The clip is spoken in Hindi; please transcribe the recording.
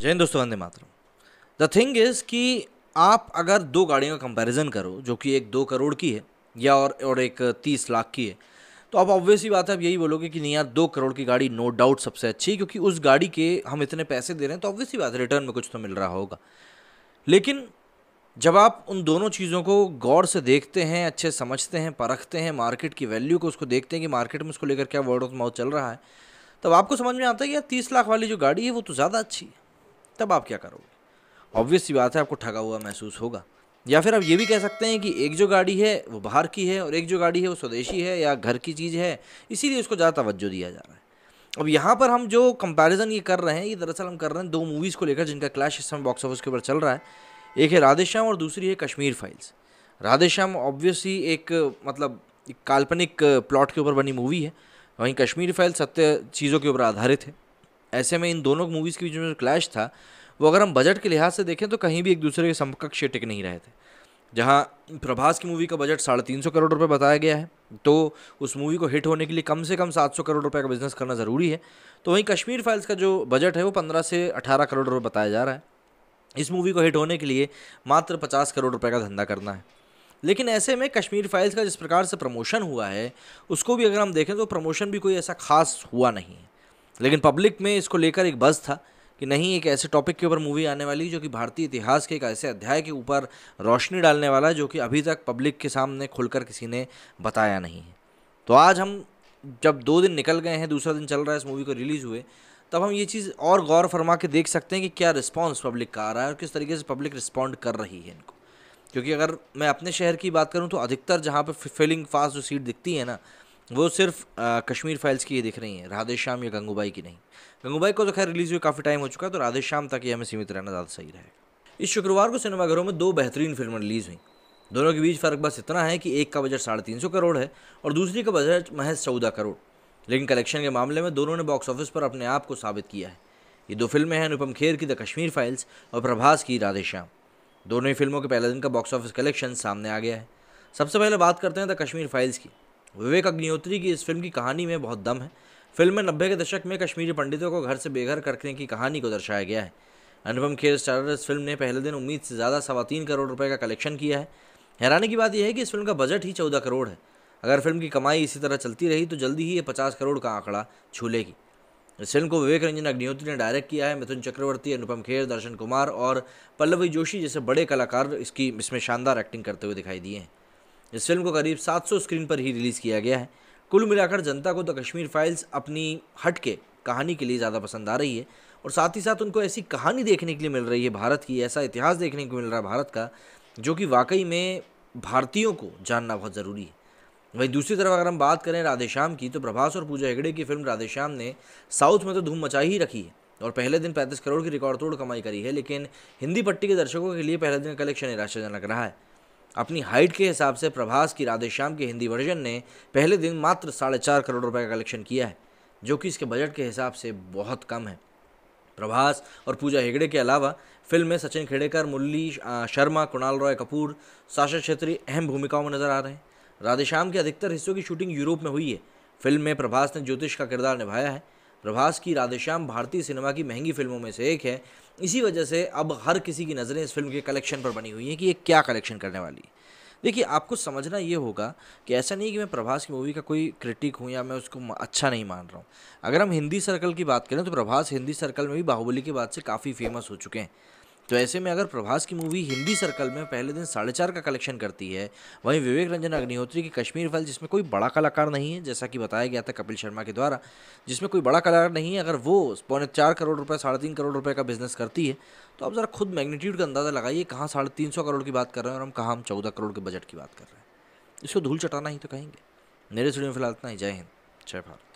जय हिंद दोस्तों वंदे मातरम द थिंग इज़ कि आप अगर दो गाड़ियों का कंपैरिजन करो जो कि एक दो करोड़ की है या और और एक तीस लाख की है तो आप ऑब्वियसली बात है आप यही बोलोगे कि नहीं यार दो करोड़ की गाड़ी नो डाउट सबसे अच्छी है क्योंकि उस गाड़ी के हम इतने पैसे दे रहे हैं तो ऑब्वियसली बात है रिटर्न में कुछ तो मिल रहा होगा लेकिन जब आप उन दोनों चीज़ों को गौर से देखते हैं अच्छे समझते हैं परखते हैं मार्केट की वैल्यू को उसको देखते हैं कि मार्केट में उसको लेकर क्या वर्ड ऑफ माउथ चल रहा है तब आपको समझ में आता है कि यार तीस लाख वाली जो गाड़ी है वो तो ज़्यादा अच्छी है तब आप क्या करोगे ऑब्वियस बात है आपको ठगा हुआ महसूस होगा या फिर आप ये भी कह सकते हैं कि एक जो गाड़ी है वो बाहर की है और एक जो गाड़ी है वो स्वदेशी है या घर की चीज़ है इसीलिए उसको ज़्यादा तवज्जो दिया जा रहा है अब यहाँ पर हम जो कंपैरिजन ये कर रहे हैं ये दरअसल हम कर रहे हैं दो मूवीज़ को लेकर जिनका क्लैश इस समय बॉक्स ऑफिस के ऊपर चल रहा है एक है राधेश्याम और दूसरी है कश्मीर फाइल्स राधेश्याम ऑब्वियसली एक मतलब एक काल्पनिक प्लॉट के ऊपर बनी मूवी है वहीं कश्मीर फाइल्स सत्य चीज़ों के ऊपर आधारित है ऐसे में इन दोनों मूवीज़ के बीच में जो क्लैश था वो अगर हम बजट के लिहाज से देखें तो कहीं भी एक दूसरे के समकक्ष टिक नहीं रहे थे जहाँ प्रभास की मूवी का बजट साढ़े तीन सौ करोड़ रुपए बताया गया है तो उस मूवी को हिट होने के लिए कम से कम सात सौ करोड़ रुपए का बिजनेस करना ज़रूरी है तो वहीं कश्मीर फाइल्स का जो बजट है वो पंद्रह से अठारह करोड़ रुपये बताया जा रहा है इस मूवी को हिट होने के लिए मात्र पचास करोड़ रुपये का धंधा करना है लेकिन ऐसे में कश्मीर फाइल्स का जिस प्रकार से प्रमोशन हुआ है उसको भी अगर हम देखें तो प्रमोशन भी कोई ऐसा खास हुआ नहीं है लेकिन पब्लिक में इसको लेकर एक बज़ था कि नहीं एक ऐसे टॉपिक के ऊपर मूवी आने वाली जो कि भारतीय इतिहास के एक ऐसे अध्याय के ऊपर रोशनी डालने वाला जो कि अभी तक पब्लिक के सामने खुलकर किसी ने बताया नहीं है तो आज हम जब दो दिन निकल गए हैं दूसरा दिन चल रहा है इस मूवी को रिलीज़ हुए तब हम ये चीज़ और गौर फरमा के देख सकते हैं कि क्या रिस्पॉन्स पब्लिक का आ रहा है और किस तरीके से पब्लिक रिस्पॉन्ड कर रही है इनको क्योंकि अगर मैं अपने शहर की बात करूँ तो अधिकतर जहाँ पर फेलिंग फास्ट जो सीट दिखती है ना वो सिर्फ आ, कश्मीर फाइल्स की ये दिख रही हैं राधे श्याम या गंगूबाई की नहीं गंगूबाई को तो खैर रिलीज़ हुए काफ़ी टाइम हो चुका है तो राधे श्याम तक ये हमें सीमित रहना ज़्यादा सही रहेगा इस शुक्रवार को सिनेमाघरों में दो बेहतरीन फिल्में रिलीज़ हुई दोनों के बीच फ़र्क बस इतना है कि एक का बजट साढ़े तीन सौ करोड़ है और दूसरी का बजट महज चौदह करोड़ लेकिन कलेक्शन के मामले में दोनों ने बॉक्स ऑफिस पर अपने आप को साबित किया है ये दो फिल्में हैं अनुपम खेर की द कश्मीर फाइल्स और प्रभास की राधे श्याम दोनों ही फिल्मों के पहले दिन का बॉक्स ऑफिस कलेक्शन सामने आ गया है सबसे पहले बात करते हैं द कश्मीर फाइल्स की विवेक अग्निहोत्री की इस फिल्म की कहानी में बहुत दम है फिल्म में नब्बे के दशक में कश्मीरी पंडितों को घर से बेघर करने की कहानी को दर्शाया गया है अनुपम खेर स्टारर इस फिल्म ने पहले दिन उम्मीद से ज़्यादा सवा तीन करोड़ रुपए का कलेक्शन किया है हैरानी की बात यह है कि इस फिल्म का बजट ही चौदह करोड़ है अगर फिल्म की कमाई इसी तरह चलती रही तो जल्दी ही ये पचास करोड़ का आंकड़ा छू लेगी इस फिल्म को विवेक रंजन अग्निहोत्री ने डायरेक्ट किया है मिथुन चक्रवर्ती अनुपम खेर दर्शन कुमार और पल्लवी जोशी जैसे बड़े कलाकार इसकी इसमें शानदार एक्टिंग करते हुए दिखाई दिए हैं इस फिल्म को करीब 700 स्क्रीन पर ही रिलीज़ किया गया है कुल मिलाकर जनता को द तो कश्मीर फाइल्स अपनी हट के कहानी के लिए ज़्यादा पसंद आ रही है और साथ ही साथ उनको ऐसी कहानी देखने के लिए मिल रही है भारत की ऐसा इतिहास देखने को मिल रहा है भारत का जो कि वाकई में भारतीयों को जानना बहुत ज़रूरी है वहीं दूसरी तरफ अगर हम बात करें राधेश्याम की तो प्रभास और पूजा हेगड़े की फिल्म राधेश्याम ने साउथ में तो धूम मचाई ही रखी है और पहले दिन 35 करोड़ की रिकॉर्ड तोड़ कमाई करी है लेकिन हिंदी पट्टी के दर्शकों के लिए पहले दिन कलेक्शन निराशाजनक रहा है अपनी हाइट के हिसाब से प्रभास की राधे श्याम के हिंदी वर्जन ने पहले दिन मात्र साढ़े चार करोड़ रुपए का कलेक्शन किया है जो कि इसके बजट के हिसाब से बहुत कम है प्रभास और पूजा हेगड़े के अलावा फिल्म में सचिन खेड़ेकर मुरली शर्मा कुणाल रॉय कपूर साशा छेत्री अहम भूमिकाओं में नजर आ रहे हैं राधेश्याम के अधिकतर हिस्सों की शूटिंग यूरोप में हुई है फिल्म में प्रभास ने ज्योतिष का किरदार निभाया है प्रभास की राधेश्याम भारतीय सिनेमा की महंगी फिल्मों में से एक है इसी वजह से अब हर किसी की नज़रें इस फिल्म के कलेक्शन पर बनी हुई हैं कि ये क्या कलेक्शन करने वाली है देखिए आपको समझना ये होगा कि ऐसा नहीं कि मैं प्रभास की मूवी का कोई क्रिटिक हूँ या मैं उसको अच्छा नहीं मान रहा हूँ अगर हम हिंदी सर्कल की बात करें तो प्रभास हिंदी सर्कल में भी बाहुबली के बाद से काफ़ी फेमस हो चुके हैं तो ऐसे में अगर प्रभास की मूवी हिंदी सर्कल में पहले दिन साढ़े चार का कलेक्शन करती है वहीं विवेक रंजन अग्निहोत्री की कश्मीर फाइल जिसमें कोई बड़ा कलाकार नहीं है जैसा कि बताया गया था कपिल शर्मा के द्वारा जिसमें कोई बड़ा कलाकार नहीं है अगर वो पौने चार करोड़ रुपये साढ़े तीन करोड़ रुपये का बिजनेस करती है तो आप ज़रा खुद मैग्नीट्यूड का अंदाज़ा लगाइए कहाँ साढ़े तीन सौ करोड़ की बात कर रहे हैं और हम कहाँ हम चौदह करोड़ के बजट की बात कर रहे हैं इसको धूल चटाना ही तो कहेंगे मेरे स्टूडियो में फिलहाल इतना ही जय हिंद जय भारत